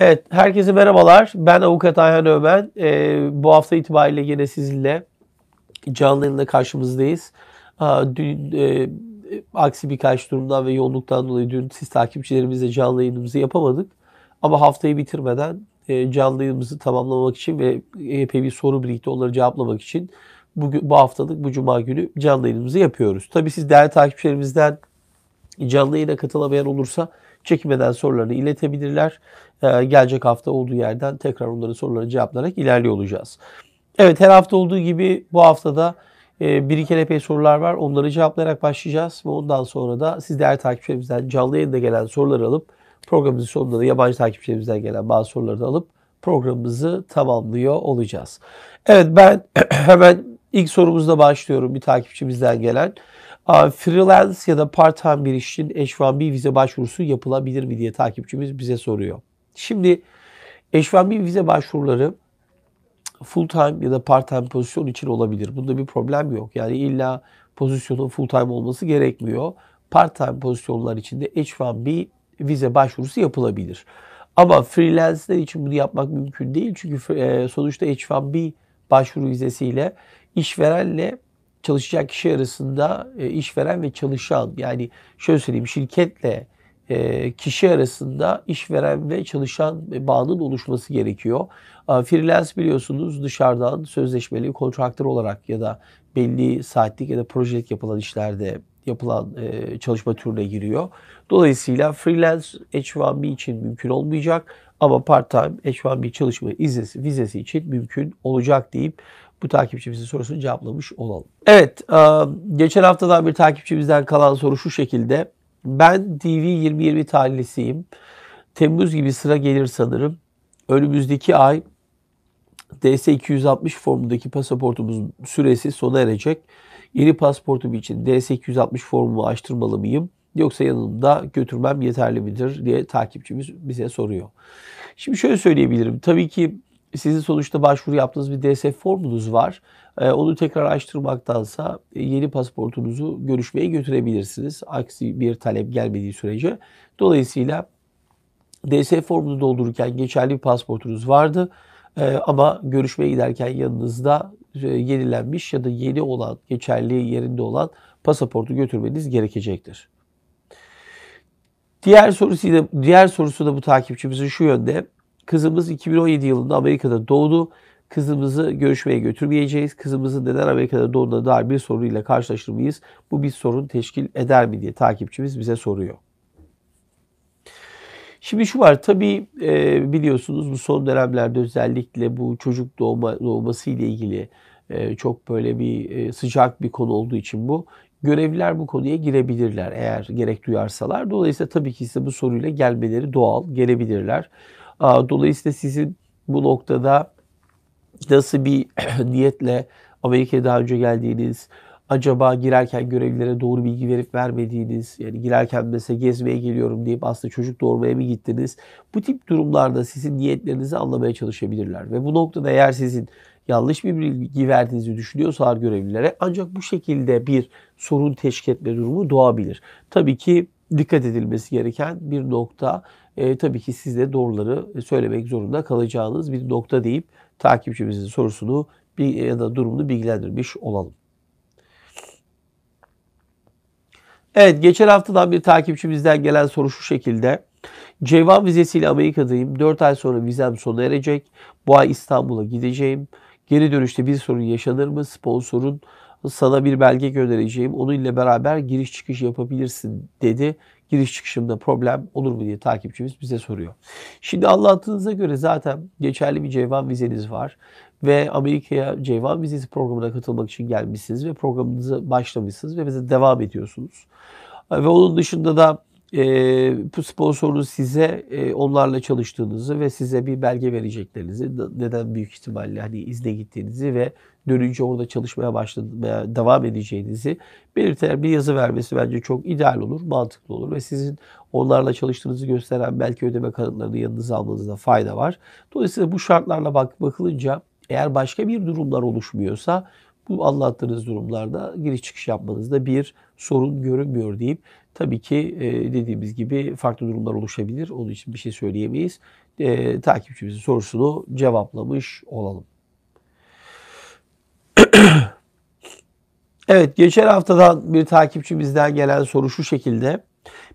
Evet, herkese merhabalar. Ben Avukat Ayhan Ömen. Ee, bu hafta itibariyle yine sizinle canlı yayında karşımızdayız. Aa, dün, e, aksi birkaç durumdan ve yoğunluktan dolayı dün siz takipçilerimizle canlı yayınımızı yapamadık. Ama haftayı bitirmeden e, canlı yayınımızı tamamlamak için ve epey bir soru birlikte onları cevaplamak için bugün bu haftalık bu cuma günü canlı yayınımızı yapıyoruz. Tabii siz değerli takipçilerimizden canlı yayına katılamayan olursa çekinmeden sorularını iletebilirler. Ee, gelecek hafta olduğu yerden tekrar onların sorularını cevaplayarak ilerliyor olacağız. Evet her hafta olduğu gibi bu haftada e, bir iki epey sorular var. Onları cevaplayarak başlayacağız ve ondan sonra da siz değerli takipçilerimizden canlı yayında gelen soruları alıp programımızın sonunda da yabancı takipçilerimizden gelen bazı soruları da alıp programımızı tamamlıyor olacağız. Evet ben hemen ilk sorumuzla başlıyorum bir takipçimizden gelen. Ee, freelance ya da part-time bir işçinin H-1B vize başvurusu yapılabilir mi diye takipçimiz bize soruyor. Şimdi H-1B vize başvuruları full-time ya da part-time pozisyon için olabilir. Bunda bir problem yok. Yani illa pozisyonun full-time olması gerekmiyor. Part-time pozisyonlar için de H-1B vize başvurusu yapılabilir. Ama freelance'ler için bunu yapmak mümkün değil. Çünkü e, sonuçta H-1B başvuru vizesiyle işverenle çalışacak kişi arasında e, işveren ve çalışan yani şöyle söyleyeyim şirketle e, kişi arasında işveren ve çalışan e, bağının oluşması gerekiyor. E, freelance biliyorsunuz dışarıdan sözleşmeli kontraktör olarak ya da belli saatlik ya da projelik yapılan işlerde yapılan e, çalışma türüne giriyor. Dolayısıyla freelance H1B için mümkün olmayacak ama part-time H1B çalışma iznesi, vizesi için mümkün olacak deyip bu takipçimizin sorusunu cevaplamış olalım. Evet, e, geçen haftadan bir takipçimizden kalan soru şu şekilde. Ben DV 2020 talihlisiyim. Temmuz gibi sıra gelir sanırım. Önümüzdeki ay DS-260 formundaki pasaportumuzun süresi sona erecek. Yeni pasaportum için DS-260 formumu açtırmalı mıyım? Yoksa yanımda götürmem yeterli midir diye takipçimiz bize soruyor. Şimdi şöyle söyleyebilirim. Tabii ki sizin sonuçta başvuru yaptığınız bir DSF formunuz var. Ee, onu tekrar araştırmaktansa e, yeni pasaportunuzu görüşmeye götürebilirsiniz. Aksi bir talep gelmediği sürece. Dolayısıyla DSF formunu doldururken geçerli bir pasaportunuz vardı. Ee, ama görüşmeye giderken yanınızda e, yenilenmiş ya da yeni olan, geçerli yerinde olan pasaportu götürmeniz gerekecektir. Diğer sorusu da, diğer sorusu da bu takipçimizin şu yönde. Kızımız 2017 yılında Amerika'da doğdu. Kızımızı görüşmeye götürmeyeceğiz. Kızımızın neden Amerika'da doğduğuna dair bir soruyla karşılaşır mıyız? Bu bir sorun teşkil eder mi diye takipçimiz bize soruyor. Şimdi şu var tabii e, biliyorsunuz bu son dönemlerde özellikle bu çocuk doğma, doğması ile ilgili e, çok böyle bir e, sıcak bir konu olduğu için bu görevliler bu konuya girebilirler eğer gerek duyarsalar. Dolayısıyla tabii ki size bu soruyla gelmeleri doğal gelebilirler. Dolayısıyla sizin bu noktada nasıl bir niyetle Amerika'ya daha önce geldiğiniz, acaba girerken görevlilere doğru bilgi verip vermediğiniz, yani girerken mesela gezmeye geliyorum deyip aslında çocuk doğurmaya mı gittiniz? Bu tip durumlarda sizin niyetlerinizi anlamaya çalışabilirler. Ve bu noktada eğer sizin yanlış bir bilgi verdiğinizi düşünüyorsalar görevlilere ancak bu şekilde bir sorun teşkil etme durumu doğabilir. Tabii ki dikkat edilmesi gereken bir nokta e, tabii ki siz de doğruları e, söylemek zorunda kalacağınız bir nokta deyip takipçimizin sorusunu bir, e, ya da durumunu bilgilendirmiş olalım. Evet geçen haftadan bir takipçimizden gelen soru şu şekilde. Cevan vizesiyle Amerika'dayım. 4 ay sonra vizem sona erecek. Bu ay İstanbul'a gideceğim. Geri dönüşte bir sorun yaşanır mı? Sponsorun sana bir belge göndereceğim. Onunla beraber giriş çıkış yapabilirsin dedi giriş çıkışımda problem olur mu diye takipçimiz bize soruyor. Şimdi anlattığınıza göre zaten geçerli bir ceyvan vizeniz var ve Amerika'ya ceyvan vizesi programına katılmak için gelmişsiniz ve programınızı başlamışsınız ve bize devam ediyorsunuz. Ve onun dışında da e, sponsorunuz size e, onlarla çalıştığınızı ve size bir belge vereceklerinizi neden büyük ihtimalle hani izne gittiğinizi ve dönünce orada çalışmaya başladı veya devam edeceğinizi belirten bir yazı vermesi bence çok ideal olur, mantıklı olur ve sizin onlarla çalıştığınızı gösteren belki ödeme kanıtlarını yanınıza almanızda fayda var. Dolayısıyla bu şartlarla bak bakılınca eğer başka bir durumlar oluşmuyorsa bu anlattığınız durumlarda giriş çıkış yapmanızda bir sorun görünmüyor deyip tabii ki e, dediğimiz gibi farklı durumlar oluşabilir. Onun için bir şey söyleyemeyiz. E, takipçimizin sorusunu cevaplamış olalım. evet geçen haftadan bir takipçimizden gelen soru şu şekilde.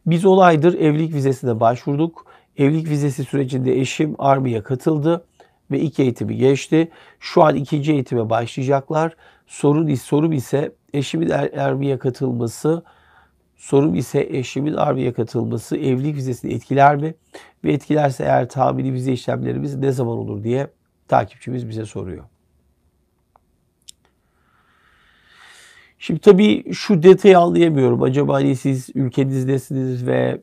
Biz olaydır evlilik vizesine başvurduk. Evlilik vizesi sürecinde eşim Army'ye katıldı ve ilk eğitimi geçti. Şu an ikinci eğitime başlayacaklar. Sorun, sorum ise eşimin er-, Army'ye katılması, sorum ise eşimin Army'ye katılması evlilik vizesini etkiler mi? Ve etkilerse eğer tahmini vize işlemlerimiz ne zaman olur diye takipçimiz bize soruyor. Şimdi tabii şu detayı anlayamıyorum. Acaba hani siz ülkenizdesiniz ve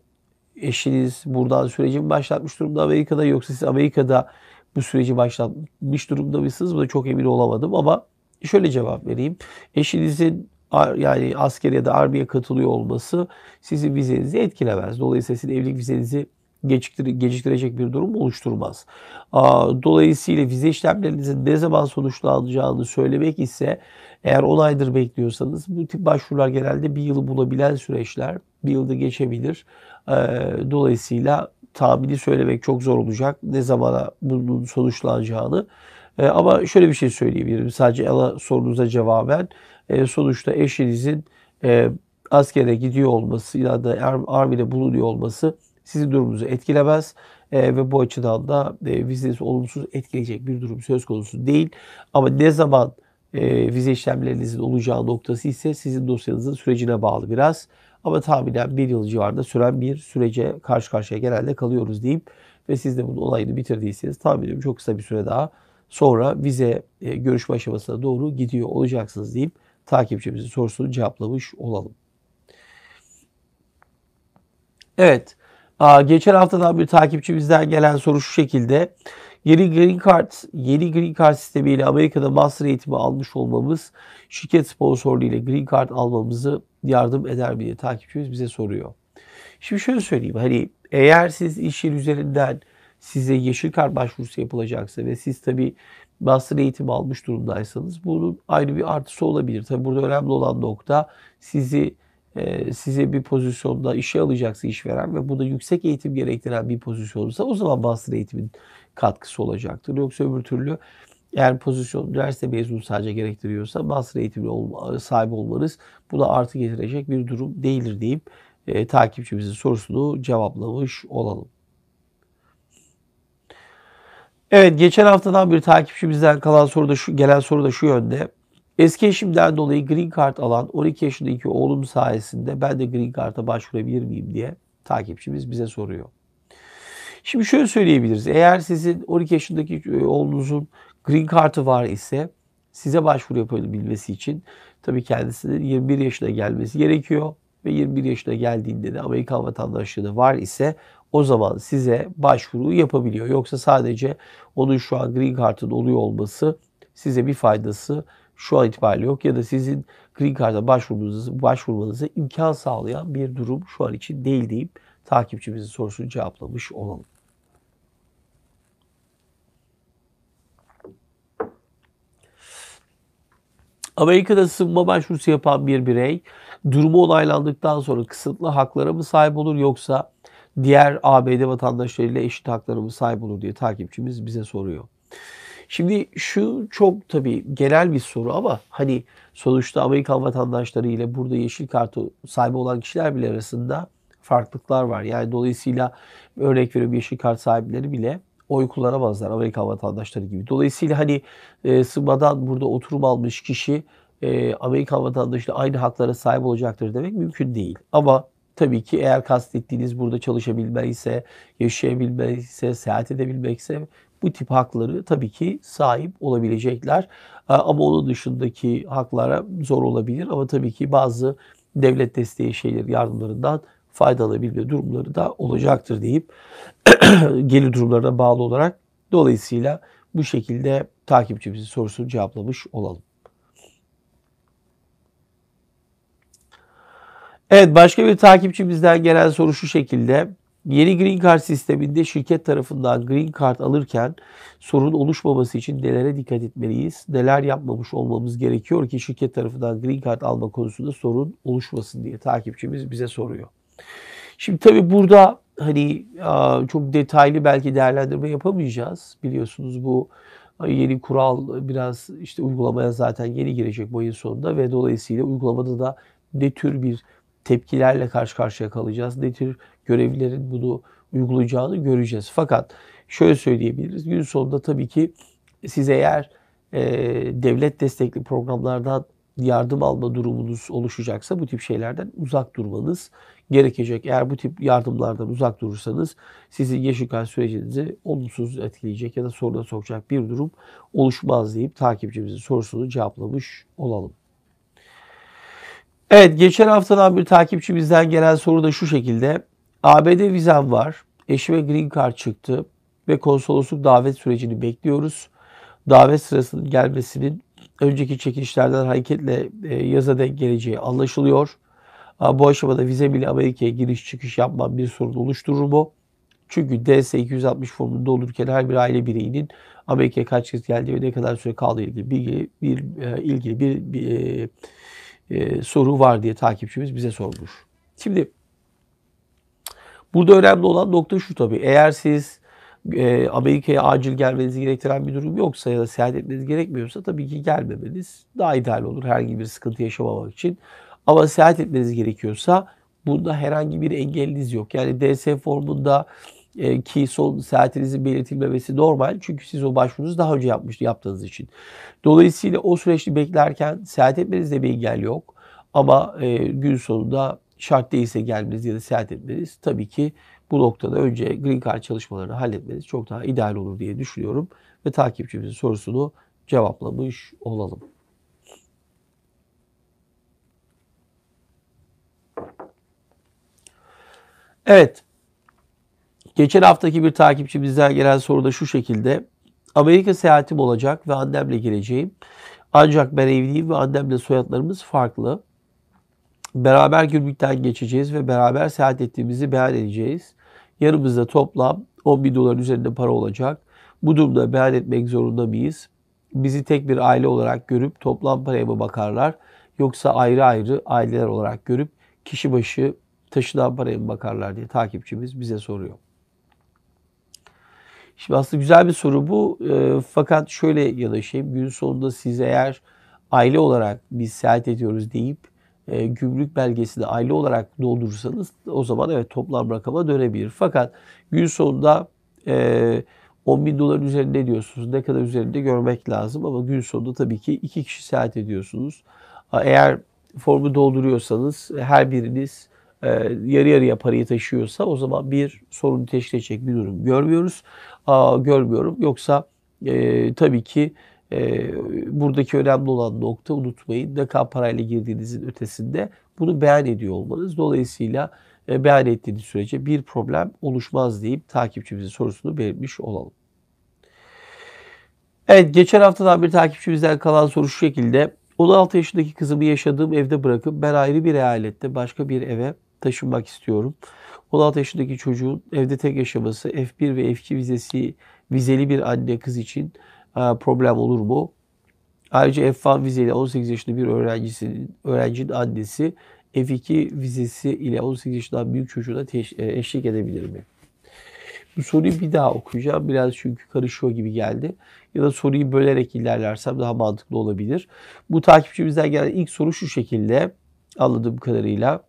eşiniz buradan süreci mi başlatmış durumda Amerika'da yoksa siz Amerika'da bu süreci başlatmış durumda mısınız? Buna çok emin olamadım ama şöyle cevap vereyim. Eşinizin yani asker ya da armiye katılıyor olması sizin vizenizi etkilemez. Dolayısıyla sizin evlilik vizenizi geciktir geciktirecek bir durum oluşturmaz. Dolayısıyla vize işlemlerinizin ne zaman sonuçlanacağını söylemek ise eğer olaydır bekliyorsanız bu tip başvurular genelde bir yılı bulabilen süreçler. Bir yılda geçebilir. Ee, dolayısıyla tabiri söylemek çok zor olacak. Ne zamana bunun sonuçlanacağını. Ee, ama şöyle bir şey söyleyebilirim. Sadece ana sorunuza cevaben ee, sonuçta eşinizin e, askere gidiyor olması ya da armide bulunuyor olması sizin durumunuzu etkilemez ee, ve bu açıdan da e, vizeniz olumsuz etkileyecek bir durum söz konusu değil. Ama ne zaman e, vize işlemlerinizin olacağı noktası ise sizin dosyanızın sürecine bağlı biraz. Ama tahminen bir yıl civarında süren bir sürece karşı karşıya genelde kalıyoruz deyip ve siz de bunu olayını bitirdiyseniz tahmin ediyorum çok kısa bir süre daha sonra vize e, görüşme aşamasına doğru gidiyor olacaksınız deyip takipçimizin sorusunu cevaplamış olalım. Evet, geçen haftadan bir takipçimizden gelen soru şu şekilde. Yeni Green Card, yeni Green Card sistemiyle Amerika'da master eğitimi almış olmamız şirket sponsorluğu ile Green Card almamızı yardım eder mi diye takipçimiz bize soruyor. Şimdi şöyle söyleyeyim hani eğer siz iş yeri üzerinden size yeşil kart başvurusu yapılacaksa ve siz tabi master eğitimi almış durumdaysanız bunun ayrı bir artısı olabilir. Tabi burada önemli olan nokta sizi ee, size bir pozisyonda işe alacaksa işveren ve bu da yüksek eğitim gerektiren bir pozisyon olursa o zaman master eğitimin katkısı olacaktır. Yoksa öbür türlü eğer pozisyon üniversite mezunu sadece gerektiriyorsa master eğitimine olma, sahip olmanız bu da artı getirecek bir durum değildir deyip e, takipçimizin sorusunu cevaplamış olalım. Evet geçen haftadan bir takipçimizden kalan soru da şu, gelen soru da şu yönde. Eski eşimden dolayı green card alan 12 yaşındaki oğlum sayesinde ben de green card'a başvurabilir miyim diye takipçimiz bize soruyor. Şimdi şöyle söyleyebiliriz. Eğer sizin 12 yaşındaki e, oğlunuzun green card'ı var ise size başvuru yapabilmesi için tabii kendisinin 21 yaşına gelmesi gerekiyor ve 21 yaşına geldiğinde de Amerikan vatandaşlığı var ise o zaman size başvuru yapabiliyor. Yoksa sadece onun şu an green card'ın oluyor olması size bir faydası şu an itibariyle yok ya da sizin Green Card'a başvurmanızı, başvurmanızı imkan sağlayan bir durum şu an için değil deyip takipçimizin sorusunu cevaplamış olalım. Amerika'da sığınma başvurusu yapan bir birey durumu onaylandıktan sonra kısıtlı haklara mı sahip olur yoksa diğer ABD vatandaşlarıyla eşit haklara mı sahip olur diye takipçimiz bize soruyor. Şimdi şu çok tabii genel bir soru ama hani sonuçta Amerikan vatandaşları ile burada yeşil kartı sahibi olan kişiler bile arasında farklılıklar var. Yani dolayısıyla örnek veriyorum yeşil kart sahipleri bile oy kullanamazlar Amerikan vatandaşları gibi. Dolayısıyla hani e, sımadan burada oturum almış kişi e, Amerikan vatandaşıyla aynı haklara sahip olacaktır demek mümkün değil. Ama tabii ki eğer kastettiğiniz burada çalışabilme ise, yaşayabilme ise, seyahat edebilmekse bu tip hakları tabii ki sahip olabilecekler. Ee, ama onun dışındaki haklara zor olabilir ama tabii ki bazı devlet desteği şeyler yardımlarından faydalanabilme durumları da olacaktır deyip gelir durumlarına bağlı olarak dolayısıyla bu şekilde takipçimizin sorusunu cevaplamış olalım. Evet başka bir takipçimizden gelen soru şu şekilde. Yeni Green Card sisteminde şirket tarafından Green Card alırken sorun oluşmaması için nelere dikkat etmeliyiz? Neler yapmamış olmamız gerekiyor ki şirket tarafından Green Card alma konusunda sorun oluşmasın diye takipçimiz bize soruyor. Şimdi tabii burada hani çok detaylı belki değerlendirme yapamayacağız. Biliyorsunuz bu yeni kural biraz işte uygulamaya zaten yeni girecek bu ayın sonunda ve dolayısıyla uygulamada da ne tür bir tepkilerle karşı karşıya kalacağız. Ne tür görevlilerin bunu uygulayacağını göreceğiz. Fakat şöyle söyleyebiliriz. Gün sonunda tabii ki siz eğer e, devlet destekli programlardan yardım alma durumunuz oluşacaksa bu tip şeylerden uzak durmanız gerekecek. Eğer bu tip yardımlardan uzak durursanız sizin yaşıkan sürecinizi olumsuz etkileyecek ya da soruna sokacak bir durum oluşmaz deyip takipçimizin sorusunu cevaplamış olalım. Evet geçen haftadan bir takipçi bizden gelen soru da şu şekilde. ABD vizem var. Eşime green card çıktı ve konsolosluk davet sürecini bekliyoruz. Davet sırasının gelmesinin önceki çekilişlerden hareketle e, yaza denk geleceği anlaşılıyor. Bu aşamada vize bile Amerika'ya giriş çıkış yapmam bir sorun oluşturur mu? Çünkü DS-260 formunda olurken her bir aile bireyinin Amerika'ya kaç kez geldiği ve ne kadar süre kaldığı ilgili bilgi, bir, ilgili bir, bir, e, bir e, e, soru var diye takipçimiz bize sormuş. Şimdi burada önemli olan nokta şu tabii. Eğer siz e, Amerika'ya acil gelmenizi gerektiren bir durum yoksa ya da seyahat etmeniz gerekmiyorsa tabii ki gelmemeniz daha ideal olur herhangi bir sıkıntı yaşamamak için. Ama seyahat etmeniz gerekiyorsa bunda herhangi bir engeliniz yok. Yani DS formunda e, ki sol saatinizin belirtilmemesi normal. Çünkü siz o başvurunuzu daha önce yapmış, yaptığınız için. Dolayısıyla o süreçte beklerken seyahat etmenizde bir engel yok. Ama e, gün sonunda şart değilse gelmeniz ya da seyahat etmeniz tabii ki bu noktada önce green card çalışmalarını halletmeniz çok daha ideal olur diye düşünüyorum. Ve takipçimizin sorusunu cevaplamış olalım. Evet, Geçen haftaki bir takipçi bizden gelen soruda şu şekilde. Amerika seyahatim olacak ve annemle geleceğim. Ancak ben evliyim ve annemle soyadlarımız farklı. Beraber gümrükten geçeceğiz ve beraber seyahat ettiğimizi beyan edeceğiz. Yanımızda toplam 10 bin dolar üzerinde para olacak. Bu durumda beyan etmek zorunda mıyız? Bizi tek bir aile olarak görüp toplam paraya mı bakarlar? Yoksa ayrı ayrı aileler olarak görüp kişi başı taşıdan paraya mı bakarlar diye takipçimiz bize soruyor. Şimdi aslında güzel bir soru bu. E, fakat şöyle yanaşayım. Gün sonunda siz eğer aile olarak biz seyahat ediyoruz deyip e, gümrük belgesini aile olarak doldurursanız o zaman evet toplam rakama dönebilir. Fakat gün sonunda e, 10 bin doların üzerinde diyorsunuz. Ne kadar üzerinde görmek lazım ama gün sonunda tabii ki iki kişi seyahat ediyorsunuz. Eğer formu dolduruyorsanız e, her biriniz e, yarı yarıya parayı taşıyorsa o zaman bir sorun teşkil edecek bir durum görmüyoruz görmüyorum. Yoksa e, tabii ki e, buradaki önemli olan nokta unutmayın ne kadar parayla girdiğinizin ötesinde bunu beyan ediyor olmanız. Dolayısıyla e, beyan ettiğiniz sürece bir problem oluşmaz deyip takipçimizin sorusunu belirtmiş olalım. Evet geçen haftadan bir takipçimizden kalan soru şu şekilde. 16 yaşındaki kızımı yaşadığım evde bırakıp ben ayrı bir eyalette başka bir eve taşınmak istiyorum. 16 yaşındaki çocuğun evde tek yaşaması F1 ve F2 vizesi vizeli bir anne kız için e, problem olur mu? Ayrıca F1 vizeli 18 yaşında bir öğrencisinin, öğrencinin annesi F2 vizesi ile 18 yaşından büyük çocuğuna e, eşlik edebilir mi? Bu soruyu bir daha okuyacağım. Biraz çünkü karışıyor gibi geldi. Ya da soruyu bölerek ilerlersem daha mantıklı olabilir. Bu takipçimizden gelen ilk soru şu şekilde anladığım kadarıyla.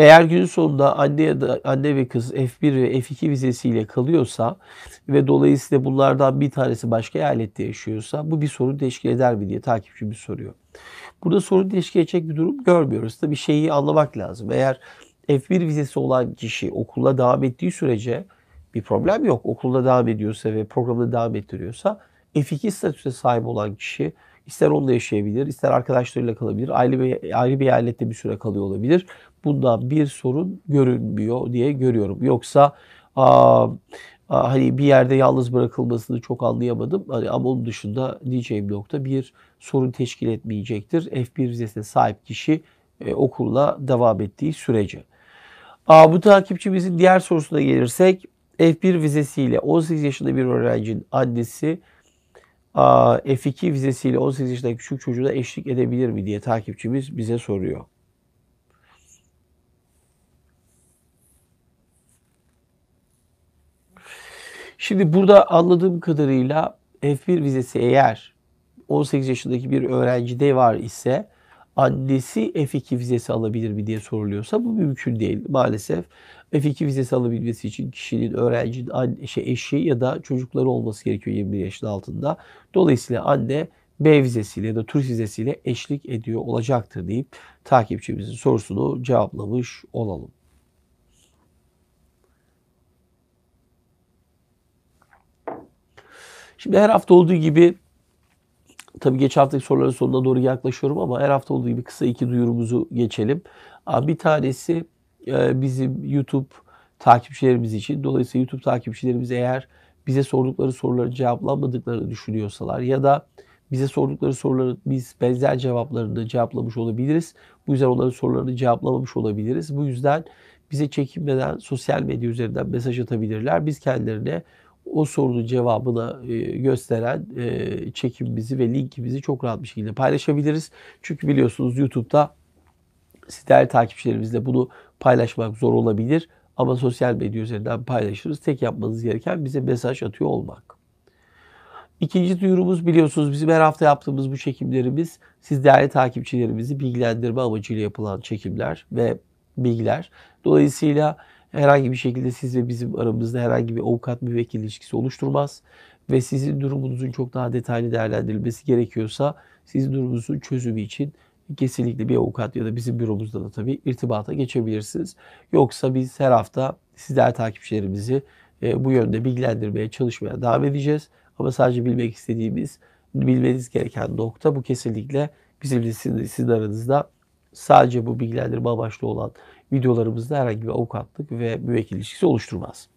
Eğer gün sonunda anne ya da anne ve kız F1 ve F2 vizesiyle kalıyorsa ve dolayısıyla bunlardan bir tanesi başka eyalette yaşıyorsa bu bir sorun teşkil eder mi diye takipçimiz soruyor. Burada sorun teşkil edecek bir durum görmüyoruz. Tabii şeyi anlamak lazım. Eğer F1 vizesi olan kişi okula devam ettiği sürece bir problem yok. Okulda devam ediyorsa ve programda devam ettiriyorsa F2 statüse sahip olan kişi İster onda yaşayabilir, ister arkadaşlarıyla kalabilir, ayrı bir, ayrı bir eyalette bir süre kalıyor olabilir. Bunda bir sorun görünmüyor diye görüyorum. Yoksa aa, aa, hani bir yerde yalnız bırakılmasını çok anlayamadım. Hani, ama onun dışında diyeceğim nokta bir sorun teşkil etmeyecektir. F1 vizesine sahip kişi e, okulla devam ettiği sürece. Aa, bu takipçimizin diğer sorusuna gelirsek F1 vizesiyle 18 yaşında bir öğrencinin annesi F2 vizesiyle 18 yaşındaki küçük çocuğu da eşlik edebilir mi diye takipçimiz bize soruyor. Şimdi burada anladığım kadarıyla F1 vizesi eğer 18 yaşındaki bir öğrencide var ise annesi F2 vizesi alabilir mi diye soruluyorsa bu mümkün değil. Maalesef F2 vizesi alabilmesi için kişinin, öğrencinin, şey, eşi ya da çocukları olması gerekiyor 21 yaşın altında. Dolayısıyla anne B vizesiyle ya da turist vizesiyle eşlik ediyor olacaktır deyip takipçimizin sorusunu cevaplamış olalım. Şimdi her hafta olduğu gibi tabi geç haftaki soruların sonuna doğru yaklaşıyorum ama her hafta olduğu gibi kısa iki duyurumuzu geçelim. Bir tanesi e, bizi YouTube takipçilerimiz için. Dolayısıyla YouTube takipçilerimiz eğer bize sordukları soruları cevaplanmadıklarını düşünüyorsalar ya da bize sordukları soruları biz benzer cevaplarını cevaplamış olabiliriz. Bu yüzden onların sorularını cevaplamamış olabiliriz. Bu yüzden bize çekinmeden sosyal medya üzerinden mesaj atabilirler. Biz kendilerine o sorunun cevabını e, gösteren e, çekimimizi ve linkimizi çok rahat bir şekilde paylaşabiliriz. Çünkü biliyorsunuz YouTube'da siz değerli takipçilerimizle bunu paylaşmak zor olabilir ama sosyal medya üzerinden paylaşırız. Tek yapmanız gereken bize mesaj atıyor olmak. İkinci duyurumuz biliyorsunuz bizim her hafta yaptığımız bu çekimlerimiz siz değerli takipçilerimizi bilgilendirme amacıyla yapılan çekimler ve bilgiler. Dolayısıyla herhangi bir şekilde siz ve bizim aramızda herhangi bir avukat müvekkil ilişkisi oluşturmaz ve sizin durumunuzun çok daha detaylı değerlendirilmesi gerekiyorsa sizin durumunuzun çözümü için kesinlikle bir avukat ya da bizim büromuzda da tabii irtibata geçebilirsiniz. Yoksa biz her hafta sizler takipçilerimizi e, bu yönde bilgilendirmeye çalışmaya devam edeceğiz. Ama sadece bilmek istediğimiz, bilmeniz gereken nokta bu kesinlikle bizim de sizin, sizin aranızda sadece bu bilgilendirme amaçlı olan videolarımızda herhangi bir avukatlık ve müvekkil ilişkisi oluşturmaz.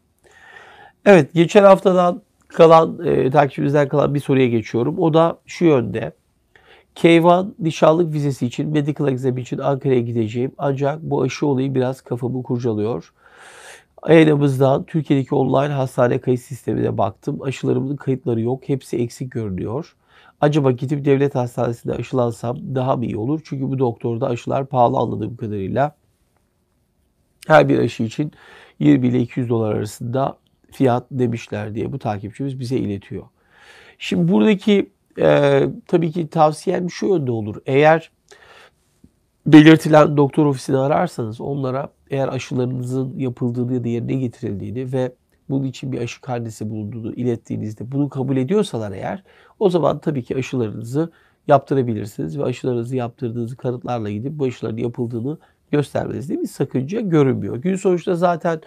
Evet geçen haftadan kalan e, takipçimizden kalan bir soruya geçiyorum. O da şu yönde. K1 vizesi için, medical exam için Ankara'ya gideceğim. Ancak bu aşı olayı biraz kafamı kurcalıyor. Aynamızdan Türkiye'deki online hastane kayıt sistemine baktım. Aşılarımın kayıtları yok. Hepsi eksik görünüyor. Acaba gidip devlet hastanesinde aşılansam daha mı iyi olur? Çünkü bu doktorda aşılar pahalı anladığım kadarıyla. Her bir aşı için 20 ile 200 dolar arasında fiyat demişler diye bu takipçimiz bize iletiyor. Şimdi buradaki ee, tabii ki tavsiyem şu yönde olur. Eğer belirtilen doktor ofisini ararsanız onlara eğer aşılarınızın yapıldığını ya da yerine getirildiğini ve bunun için bir aşı karnesi bulunduğunu ilettiğinizde bunu kabul ediyorsalar eğer o zaman tabii ki aşılarınızı yaptırabilirsiniz ve aşılarınızı yaptırdığınız kanıtlarla gidip bu aşıların yapıldığını göstermenizde bir sakınca görünmüyor. Gün sonuçta zaten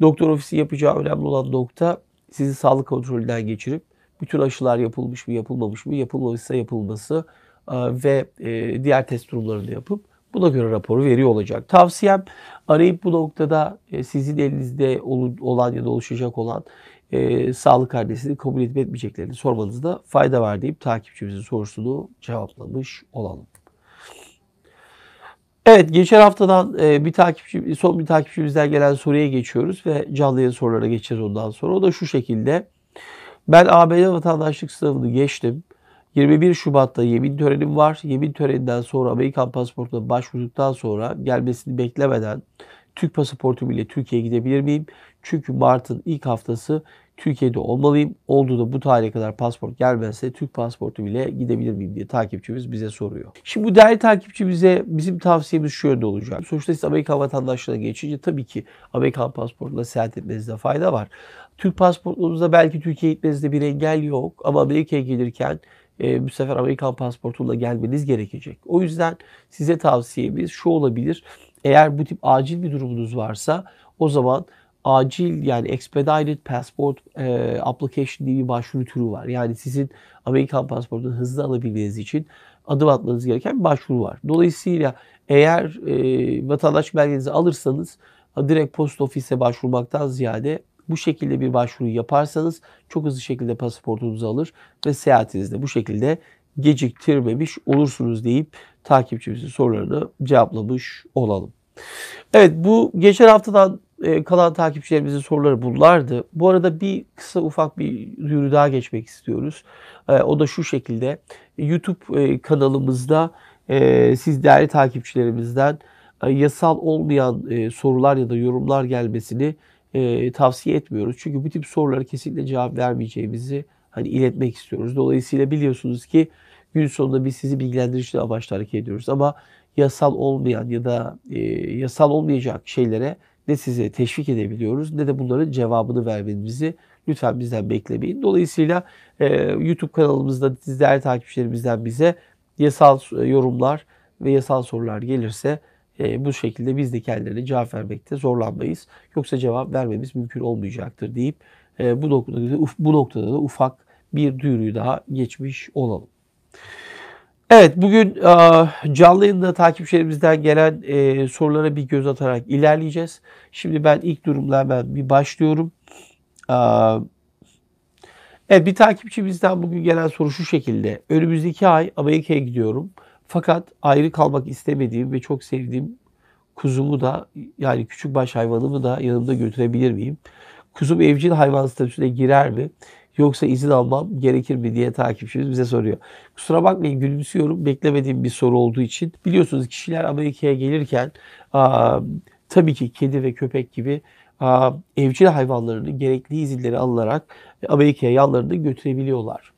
doktor ofisi yapacağı önemli olan nokta sizi sağlık kontrolünden geçirip bütün aşılar yapılmış mı, yapılmamış mı, yapılmamışsa yapılması e, ve e, diğer test durumlarını yapıp buna göre raporu veriyor olacak. Tavsiyem arayıp bu noktada e, sizin elinizde olan ya da oluşacak olan e, sağlık adresini kabul edip etmeyeceklerini sormanızda fayda var deyip takipçimizin sorusunu cevaplamış olalım. Evet geçen haftadan e, bir takipçi son bir takipçimizden gelen soruya geçiyoruz ve canlı yayın sorulara geçeceğiz ondan sonra. O da şu şekilde. Ben ABD vatandaşlık sınavını geçtim. 21 Şubat'ta yemin törenim var. Yemin töreninden sonra Amerikan pasaportuna başvurduktan sonra gelmesini beklemeden Türk pasaportu bile Türkiye'ye gidebilir miyim? Çünkü Mart'ın ilk haftası Türkiye'de olmalıyım. Oldu da bu tarihe kadar pasaport gelmezse Türk pasaportu bile gidebilir miyim diye takipçimiz bize soruyor. Şimdi bu değerli takipçi bize bizim tavsiyemiz şu yönde olacak. Sonuçta siz Amerika vatandaşlığına geçince tabii ki Amerikan pasportuna seyahat etmenizde fayda var. Türk pasportunuzda belki Türkiye'ye gitmenizde bir engel yok ama Amerika'ya gelirken e, bu sefer Amerikan pasportuyla gelmeniz gerekecek. O yüzden size tavsiyemiz şu olabilir. Eğer bu tip acil bir durumunuz varsa o zaman acil yani expedited passport e, application diye bir başvuru türü var. Yani sizin Amerikan pasaportunu hızlı alabilmeniz için adım atmanız gereken bir başvuru var. Dolayısıyla eğer e, vatandaş belgenizi alırsanız direkt post ofise başvurmaktan ziyade bu şekilde bir başvuru yaparsanız çok hızlı şekilde pasaportunuzu alır ve seyahatinizde bu şekilde geciktirmemiş olursunuz deyip takipçimizin sorularını cevaplamış olalım. Evet bu geçen haftadan e, kalan takipçilerimizin soruları bunlardı. Bu arada bir kısa ufak bir duyuru daha geçmek istiyoruz. E, o da şu şekilde. YouTube e, kanalımızda siz değerli takipçilerimizden yasal olmayan sorular ya da yorumlar gelmesini tavsiye etmiyoruz. Çünkü bu tip soruları kesinlikle cevap vermeyeceğimizi hani iletmek istiyoruz. Dolayısıyla biliyorsunuz ki gün sonunda biz sizi bilgilendirici amaçla hareket ediyoruz. Ama yasal olmayan ya da e, yasal olmayacak şeylere ne sizi teşvik edebiliyoruz ne de bunların cevabını vermenizi lütfen bizden beklemeyin. Dolayısıyla e, YouTube kanalımızda sizler takipçilerimizden bize yasal e, yorumlar ve yasal sorular gelirse e, bu şekilde biz de kendilerine cevap vermekte zorlanmayız. Yoksa cevap vermemiz mümkün olmayacaktır deyip e, bu noktada, bu noktada da ufak bir duyuruyu daha geçmiş olalım. Evet bugün canlı yayında takipçilerimizden gelen e, sorulara bir göz atarak ilerleyeceğiz. Şimdi ben ilk durumla hemen bir başlıyorum. Evet bir takipçi bizden bugün gelen soru şu şekilde. Önümüzdeki ay Amerika'ya gidiyorum. Fakat ayrı kalmak istemediğim ve çok sevdiğim kuzumu da yani küçük baş hayvanımı da yanımda götürebilir miyim? Kuzum evcil hayvan statüsüne girer mi? Yoksa izin almam gerekir mi diye takipçimiz bize soruyor. Kusura bakmayın gülümsüyorum. Beklemediğim bir soru olduğu için. Biliyorsunuz kişiler Amerika'ya gelirken tabii ki kedi ve köpek gibi evcil hayvanlarını gerekli izinleri alarak Amerika'ya yanlarında götürebiliyorlar.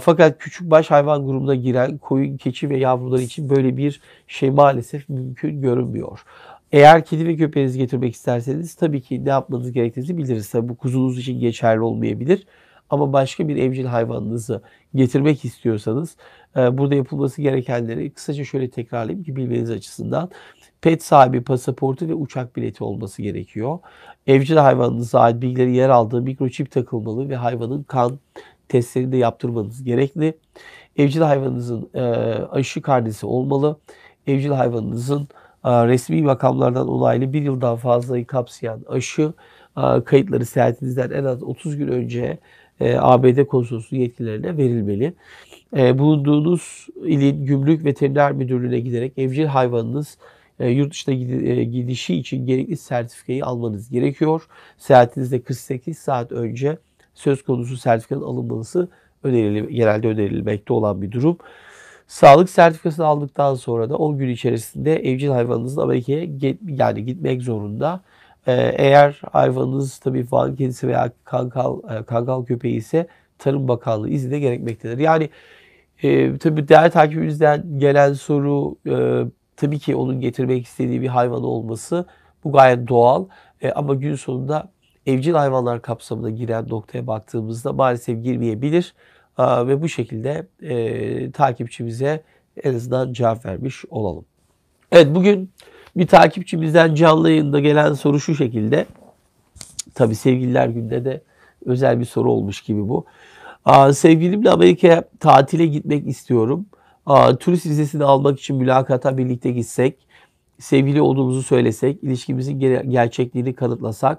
fakat küçük baş hayvan grubuna giren koyun, keçi ve yavruları için böyle bir şey maalesef mümkün görünmüyor. Eğer kedi ve köpeğinizi getirmek isterseniz tabii ki ne yapmanız gerektiğini biliriz. Tabii bu kuzunuz için geçerli olmayabilir. Ama başka bir evcil hayvanınızı getirmek istiyorsanız e, burada yapılması gerekenleri kısaca şöyle tekrarlayayım ki bilmeniz açısından. Pet sahibi pasaportu ve uçak bileti olması gerekiyor. Evcil hayvanınıza ait bilgileri yer aldığı mikroçip takılmalı ve hayvanın kan testlerini de yaptırmanız gerekli. Evcil hayvanınızın e, aşı karnesi olmalı. Evcil hayvanınızın e, resmi makamlardan onaylı bir yıldan fazlayı kapsayan aşı kayıtları seyahatinizden en az 30 gün önce e, ABD konsolosluğu yetkililerine verilmeli. E, bulunduğunuz ilin Gümrük ve Veteriner Müdürlüğü'ne giderek evcil hayvanınız e, yurt dışına e, gidişi için gerekli sertifikayı almanız gerekiyor. Seyahatinizde 48 saat önce söz konusu sertifikanın alınması önerili, genelde önerilmekte olan bir durum. Sağlık sertifikasını aldıktan sonra da 10 gün içerisinde evcil hayvanınızın Amerika'ya yani gitmek zorunda. Ee, eğer hayvanınız tabii Van kedisi veya kangal, e, kangal köpeği ise Tarım Bakanlığı de gerekmektedir. Yani e, tabii değer takibimizden gelen soru e, tabii ki onun getirmek istediği bir hayvan olması bu gayet doğal. E, ama gün sonunda evcil hayvanlar kapsamına giren noktaya baktığımızda maalesef girmeyebilir. E, ve bu şekilde e, takipçimize en azından cevap vermiş olalım. Evet bugün bir takipçimizden canlı yayında gelen soru şu şekilde. Tabi sevgililer günde de özel bir soru olmuş gibi bu. sevgilimle Amerika'ya tatile gitmek istiyorum. Aa, turist vizesini almak için mülakata birlikte gitsek, sevgili olduğumuzu söylesek, ilişkimizin gerçekliğini kanıtlasak,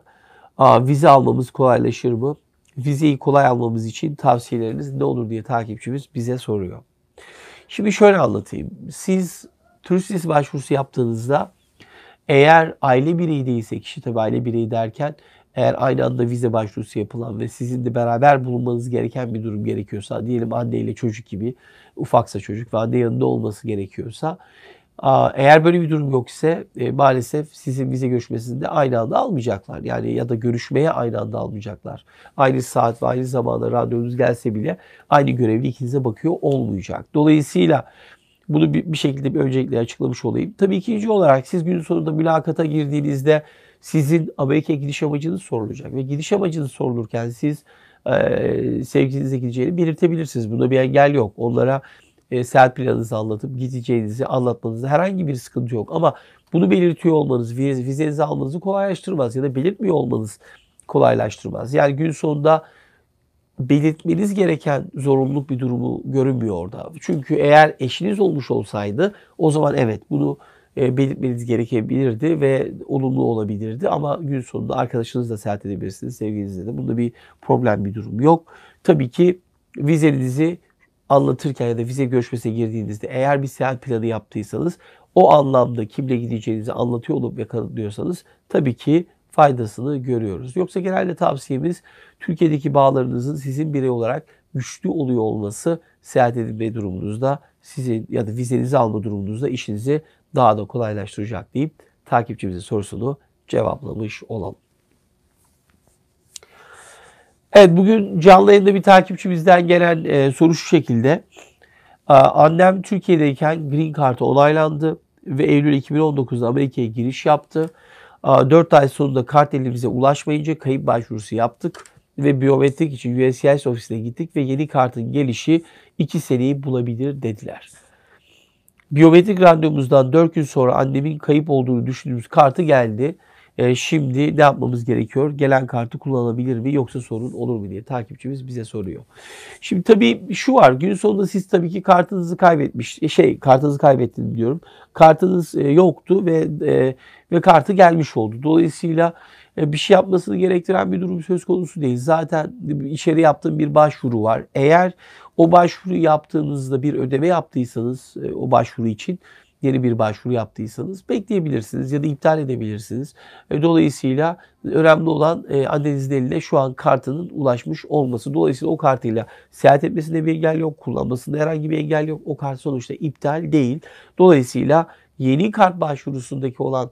vize almamız kolaylaşır mı? Vizeyi kolay almamız için tavsiyeleriniz ne olur diye takipçimiz bize soruyor. Şimdi şöyle anlatayım. Siz turist vizesi başvurusu yaptığınızda eğer aile bireyi değilse kişi tabi aile bireyi derken eğer aynı anda vize başvurusu yapılan ve sizin de beraber bulunmanız gereken bir durum gerekiyorsa diyelim anne ile çocuk gibi ufaksa çocuk ve anne yanında olması gerekiyorsa eğer böyle bir durum yok ise e, maalesef sizin vize görüşmesinde aynı anda almayacaklar. Yani ya da görüşmeye aynı anda almayacaklar. Aynı saat ve aynı zamanda radyonuz gelse bile aynı görevli ikinize bakıyor olmayacak. Dolayısıyla bunu bir, bir şekilde bir öncelikle açıklamış olayım. Tabii ikinci olarak siz günün sonunda mülakata girdiğinizde sizin Amerika'ya gidiş amacınız sorulacak. Ve gidiş amacınız sorulurken siz e, sevgilinize gideceğini belirtebilirsiniz. Bunda bir engel yok. Onlara e, seyahat planınızı anlatıp gideceğinizi anlatmanızda herhangi bir sıkıntı yok. Ama bunu belirtiyor olmanız, vizenizi almanızı kolaylaştırmaz ya da belirtmiyor olmanız kolaylaştırmaz. Yani gün sonunda belirtmeniz gereken zorunluluk bir durumu görünmüyor orada. Çünkü eğer eşiniz olmuş olsaydı o zaman evet bunu e, belirtmeniz gerekebilirdi ve olumlu olabilirdi. Ama gün sonunda arkadaşınızla seyahat edebilirsiniz, sevgilinizle de. Bunda bir problem, bir durum yok. Tabii ki vizenizi anlatırken ya da vize görüşmesine girdiğinizde eğer bir seyahat planı yaptıysanız o anlamda kimle gideceğinizi anlatıyor olup ve tabii ki faydasını görüyoruz. Yoksa genelde tavsiyemiz Türkiye'deki bağlarınızın sizin birey olarak güçlü oluyor olması seyahat edilme durumunuzda sizin ya da vizenizi alma durumunuzda işinizi daha da kolaylaştıracak deyip takipçimizin sorusunu cevaplamış olalım. Evet bugün canlı yayında bir takipçimizden gelen e, soru şu şekilde. Annem Türkiye'deyken Green Card'a onaylandı ve Eylül 2019'da Amerika'ya giriş yaptı. 4 ay sonunda kart elimize ulaşmayınca kayıp başvurusu yaptık ve biyometrik için USCIS ofisine gittik ve yeni kartın gelişi 2 seneyi bulabilir dediler. Biyometrik randevumuzdan 4 gün sonra annemin kayıp olduğunu düşündüğümüz kartı geldi. E, şimdi ne yapmamız gerekiyor? Gelen kartı kullanabilir mi yoksa sorun olur mu diye takipçimiz bize soruyor. Şimdi tabii şu var. Gün sonunda siz tabii ki kartınızı kaybetmiş, e, şey kartınızı kaybettim diyorum. Kartınız e, yoktu ve e, ve kartı gelmiş oldu. Dolayısıyla e, bir şey yapmasını gerektiren bir durum söz konusu değil. Zaten içeri yaptığım bir başvuru var. Eğer o başvuru yaptığınızda bir ödeme yaptıysanız e, o başvuru için geri bir başvuru yaptıysanız bekleyebilirsiniz ya da iptal edebilirsiniz. E, dolayısıyla önemli olan e, annenizin eline şu an kartının ulaşmış olması. Dolayısıyla o kartıyla seyahat etmesinde bir engel yok, kullanmasında herhangi bir engel yok. O kart sonuçta iptal değil. Dolayısıyla yeni kart başvurusundaki olan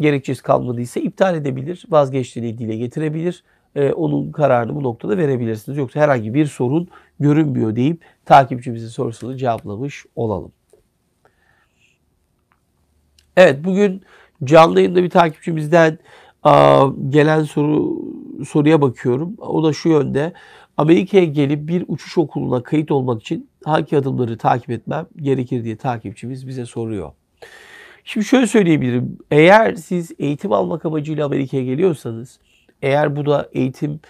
gerekçesi kalmadıysa iptal edebilir, vazgeçtiğini dile getirebilir. E, onun kararını bu noktada verebilirsiniz. Yoksa herhangi bir sorun görünmüyor deyip takipçimizin sorusunu cevaplamış olalım. Evet bugün canlı yayında bir takipçimizden gelen soru soruya bakıyorum. O da şu yönde. Amerika'ya gelip bir uçuş okuluna kayıt olmak için hangi adımları takip etmem gerekir diye takipçimiz bize soruyor. Şimdi şöyle söyleyebilirim. Eğer siz eğitim almak amacıyla Amerika'ya geliyorsanız, eğer bu da eğitim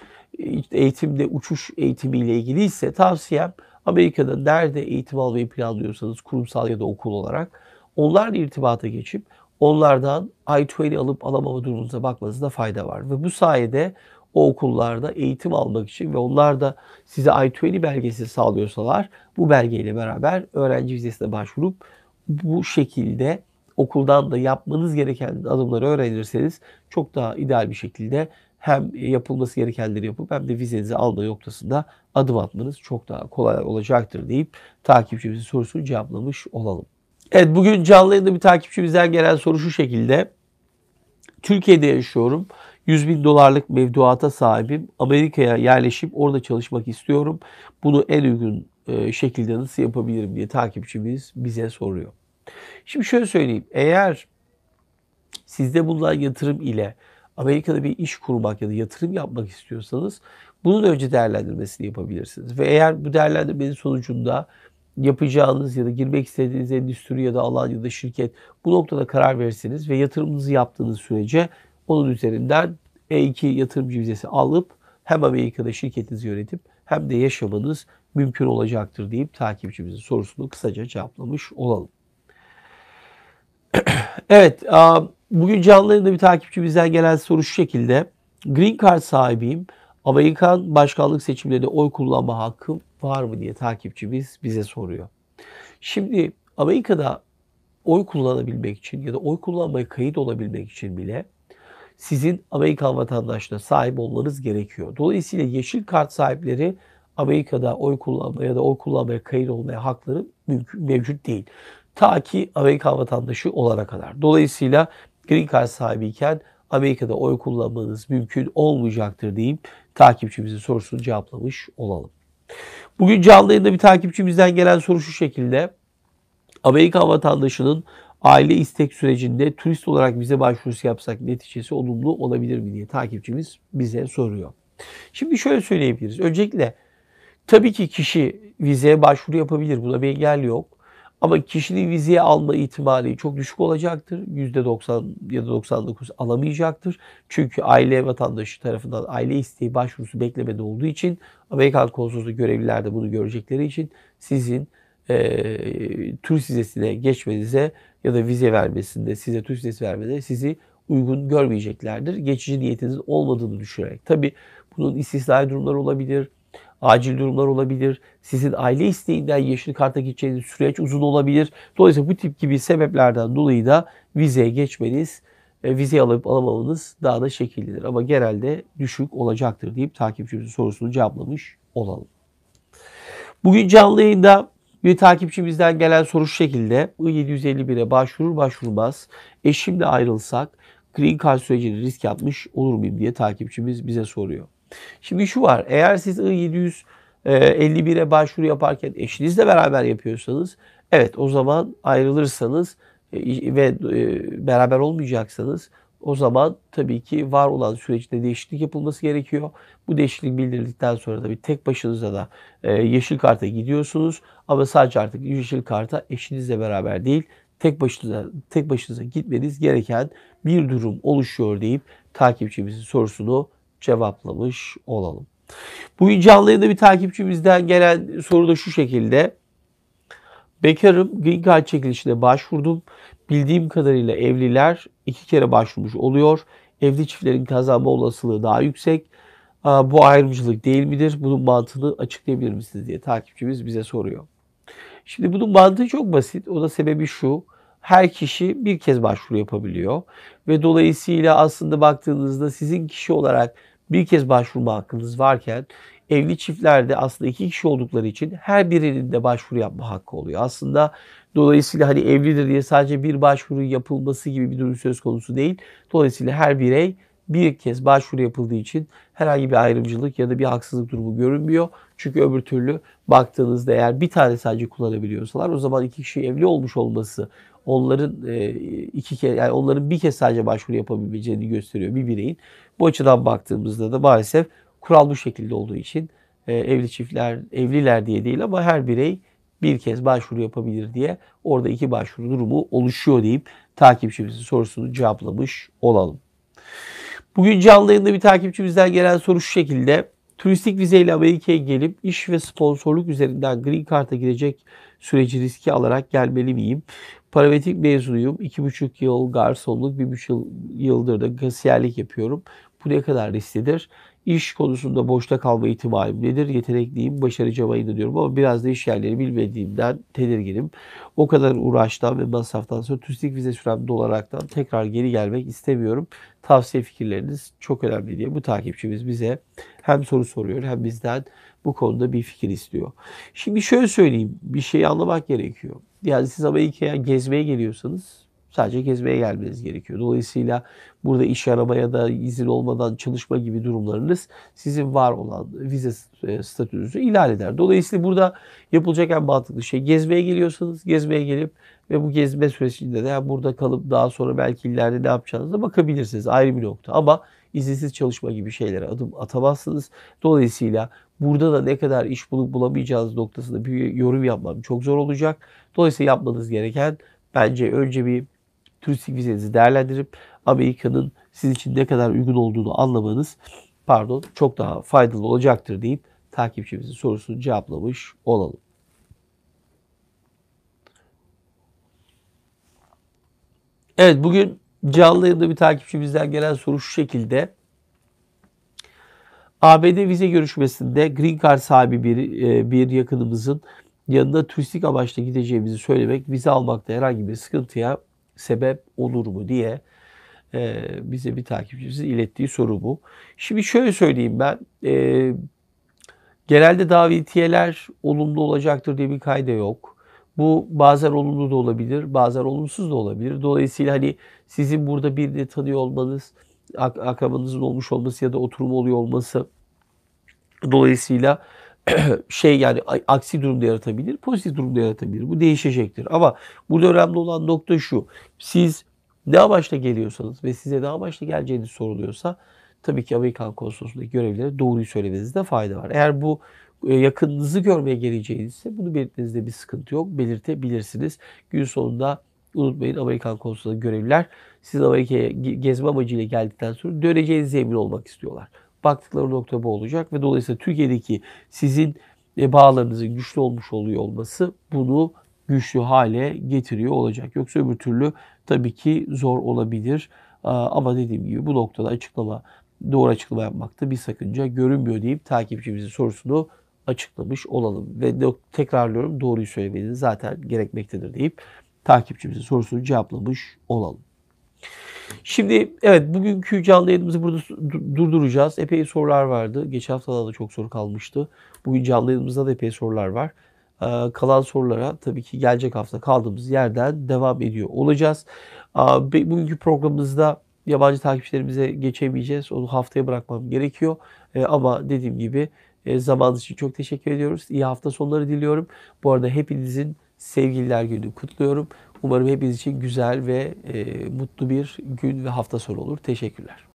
eğitimde uçuş eğitimiyle ilgiliyse tavsiyem Amerika'da nerede eğitim almayı planlıyorsanız kurumsal ya da okul olarak onlarla irtibata geçip onlardan I-20 alıp alamama durumunuza bakmanızda fayda var. Ve bu sayede o okullarda eğitim almak için ve onlar da size I-20 belgesi sağlıyorsalar bu belgeyle beraber öğrenci vizesine başvurup bu şekilde okuldan da yapmanız gereken adımları öğrenirseniz çok daha ideal bir şekilde hem yapılması gerekenleri yapıp hem de vizenizi alma noktasında adım atmanız çok daha kolay olacaktır deyip takipçimizin sorusunu cevaplamış olalım. Evet bugün canlı yayında bir takipçi bizden gelen soru şu şekilde. Türkiye'de yaşıyorum. 100 bin dolarlık mevduata sahibim. Amerika'ya yerleşip orada çalışmak istiyorum. Bunu en uygun e, şekilde nasıl yapabilirim diye takipçimiz bize soruyor. Şimdi şöyle söyleyeyim. Eğer sizde bulunan yatırım ile Amerika'da bir iş kurmak ya da yatırım yapmak istiyorsanız bunun önce değerlendirmesini yapabilirsiniz. Ve eğer bu değerlendirmenin sonucunda yapacağınız ya da girmek istediğiniz endüstri ya da alan ya da şirket bu noktada karar verirsiniz ve yatırımınızı yaptığınız sürece onun üzerinden E2 yatırımcı vizesi alıp hem Amerika'da şirketinizi yönetip hem de yaşamanız mümkün olacaktır deyip takipçimizin sorusunu kısaca cevaplamış olalım. evet, bugün canlı yayında bir takipçimizden gelen soru şu şekilde. Green Card sahibiyim. Amerikan başkanlık seçimlerinde oy kullanma hakkım var mı diye takipçimiz bize soruyor. Şimdi Amerika'da oy kullanabilmek için ya da oy kullanmaya kayıt olabilmek için bile sizin Amerikan vatandaşlığına sahip olmanız gerekiyor. Dolayısıyla yeşil kart sahipleri Amerika'da oy kullanma ya da oy kullanmaya kayıt olmaya hakları mümkün, mevcut değil. Ta ki Amerikan vatandaşı olana kadar. Dolayısıyla green card sahibiyken Amerika'da oy kullanmanız mümkün olmayacaktır deyip takipçimizin sorusunu cevaplamış olalım. Bugün canlı yayında bir takipçimizden gelen soru şu şekilde. Amerika vatandaşının aile istek sürecinde turist olarak bize başvurusu yapsak neticesi olumlu olabilir mi diye takipçimiz bize soruyor. Şimdi şöyle söyleyebiliriz. Öncelikle tabii ki kişi vizeye başvuru yapabilir. Buna bir engel yok. Ama kişinin vizeye alma ihtimali çok düşük olacaktır. %90 ya da 99 alamayacaktır. Çünkü aile vatandaşı tarafından aile isteği başvurusu beklemede olduğu için Amerikan konsolosluğu görevliler de bunu görecekleri için sizin e, turist vizesine geçmenize ya da vize vermesinde size turist vizesi vermede sizi uygun görmeyeceklerdir. Geçici niyetinizin olmadığını düşünerek. Tabi bunun istisnai durumlar olabilir acil durumlar olabilir. Sizin aile isteğinden yeşil karta geçeceğiniz süreç uzun olabilir. Dolayısıyla bu tip gibi sebeplerden dolayı da vizeye geçmeniz, e, vize alıp alamamanız daha da şekillidir. Ama genelde düşük olacaktır deyip takipçimizin sorusunu cevaplamış olalım. Bugün canlı yayında bir takipçimizden gelen soru şu şekilde. I-751'e başvurur başvurmaz eşimle ayrılsak green card sürecini risk yapmış olur muyum diye takipçimiz bize soruyor. Şimdi şu var. Eğer siz I-751'e başvuru yaparken eşinizle beraber yapıyorsanız evet o zaman ayrılırsanız e, ve e, beraber olmayacaksanız o zaman tabii ki var olan süreçte değişiklik yapılması gerekiyor. Bu değişiklik bildirildikten sonra da bir tek başınıza da e, yeşil karta gidiyorsunuz. Ama sadece artık yeşil karta eşinizle beraber değil, tek başınıza tek başınıza gitmeniz gereken bir durum oluşuyor deyip takipçimizin sorusunu cevaplamış olalım. Bu canlı yayında bir takipçimizden gelen soru da şu şekilde. Bekarım, green card çekilişine başvurdum. Bildiğim kadarıyla evliler iki kere başvurmuş oluyor. Evli çiftlerin kazanma olasılığı daha yüksek. Bu ayrımcılık değil midir? Bunun mantığını açıklayabilir misiniz diye takipçimiz bize soruyor. Şimdi bunun mantığı çok basit. O da sebebi şu her kişi bir kez başvuru yapabiliyor ve dolayısıyla aslında baktığınızda sizin kişi olarak bir kez başvurma hakkınız varken evli çiftlerde aslında iki kişi oldukları için her birinin de başvuru yapma hakkı oluyor. Aslında dolayısıyla hani evlidir diye sadece bir başvuru yapılması gibi bir durum söz konusu değil. Dolayısıyla her birey bir kez başvuru yapıldığı için herhangi bir ayrımcılık ya da bir haksızlık durumu görünmüyor. Çünkü öbür türlü baktığınızda eğer bir tane sadece kullanabiliyorsalar o zaman iki kişi evli olmuş olması onların e, iki kere yani onların bir kez sadece başvuru yapabileceğini gösteriyor bir bireyin. Bu açıdan baktığımızda da maalesef kural bu şekilde olduğu için e, evli çiftler, evliler diye değil ama her birey bir kez başvuru yapabilir diye orada iki başvuru durumu oluşuyor deyip takipçimizin sorusunu cevaplamış olalım. Bugün canlı yayında bir takipçimizden gelen soru şu şekilde. Turistik vizeyle Amerika'ya gelip iş ve sponsorluk üzerinden Green Card'a girecek süreci riske alarak gelmeli miyim? Paravetik mezunuyum. 2,5 yıl garsonluk, 1,5 yıldır da gasiyerlik yapıyorum. Bu ne kadar risklidir? İş konusunda boşta kalma ihtimalim nedir? Yetenekliyim, başaracağıma inanıyorum ama biraz da iş yerleri bilmediğimden tedirginim. O kadar uğraştan ve masraftan sonra turistik vize süren dolaraktan tekrar geri gelmek istemiyorum. Tavsiye fikirleriniz çok önemli diye bu takipçimiz bize hem soru soruyor hem bizden bu konuda bir fikir istiyor. Şimdi şöyle söyleyeyim, bir şey anlamak gerekiyor. Yani siz ama Amerika'ya gezmeye geliyorsanız sadece gezmeye gelmeniz gerekiyor. Dolayısıyla burada iş aramaya da izin olmadan çalışma gibi durumlarınız sizin var olan vize e, statünüzü ihlal eder. Dolayısıyla burada yapılacak en mantıklı şey gezmeye geliyorsanız gezmeye gelip ve bu gezme sürecinde de burada kalıp daha sonra belki ileride ne yapacağınıza bakabilirsiniz ayrı bir nokta. Ama izinsiz çalışma gibi şeylere adım atamazsınız. Dolayısıyla Burada da ne kadar iş bulup bulamayacağınız noktasında bir yorum yapmam çok zor olacak. Dolayısıyla yapmanız gereken bence önce bir turistik vizenizi değerlendirip Amerika'nın sizin için ne kadar uygun olduğunu anlamanız pardon çok daha faydalı olacaktır deyip takipçimizin sorusunu cevaplamış olalım. Evet bugün canlı yayında bir takipçimizden gelen soru şu şekilde. ABD vize görüşmesinde Green Card sahibi bir, e, bir yakınımızın yanında turistik amaçla gideceğimizi söylemek vize almakta herhangi bir sıkıntıya sebep olur mu diye e, bize bir takipçimizin ilettiği soru bu. Şimdi şöyle söyleyeyim ben e, genelde davetiyeler olumlu olacaktır diye bir kayda yok. Bu bazen olumlu da olabilir, bazen olumsuz da olabilir. Dolayısıyla hani sizin burada birini tanıyor olmanız, ak- akrabanızın olmuş olması ya da oturumu oluyor olması dolayısıyla şey yani aksi durumda yaratabilir, pozitif durumda yaratabilir. Bu değişecektir. Ama burada önemli olan nokta şu. Siz ne amaçla geliyorsanız ve size ne amaçla geleceğiniz soruluyorsa tabii ki Amerikan konsolosluğundaki görevlere doğruyu söylemenizde fayda var. Eğer bu e, yakınınızı görmeye geleceğinizse bunu belirtmenizde bir sıkıntı yok. Belirtebilirsiniz. Gün sonunda Unutmayın Amerikan konsolosluğu görevliler siz Amerika'ya gezme amacıyla geldikten sonra döneceğiniz emin olmak istiyorlar. Baktıkları nokta bu olacak ve dolayısıyla Türkiye'deki sizin e, bağlarınızın güçlü olmuş oluyor olması bunu güçlü hale getiriyor olacak. Yoksa öbür türlü tabii ki zor olabilir. Ama dediğim gibi bu noktada açıklama, doğru açıklama yapmakta bir sakınca görünmüyor deyip takipçimizin sorusunu açıklamış olalım. Ve tekrarlıyorum doğruyu söylemenin zaten gerekmektedir deyip takipçimizin sorusunu cevaplamış olalım. Şimdi evet bugünkü canlı yayınımızı burada durduracağız. Epey sorular vardı. Geçen haftada da çok soru kalmıştı. Bugün canlı yayınımızda da epey sorular var. Ee, kalan sorulara tabii ki gelecek hafta kaldığımız yerden devam ediyor olacağız. Ee, bugünkü programımızda yabancı takipçilerimize geçemeyeceğiz. Onu haftaya bırakmam gerekiyor. Ee, ama dediğim gibi e, zamanınız için çok teşekkür ediyoruz. İyi hafta sonları diliyorum. Bu arada hepinizin Sevgililer Günü kutluyorum. Umarım hepiniz için güzel ve e, mutlu bir gün ve hafta sonu olur. Teşekkürler.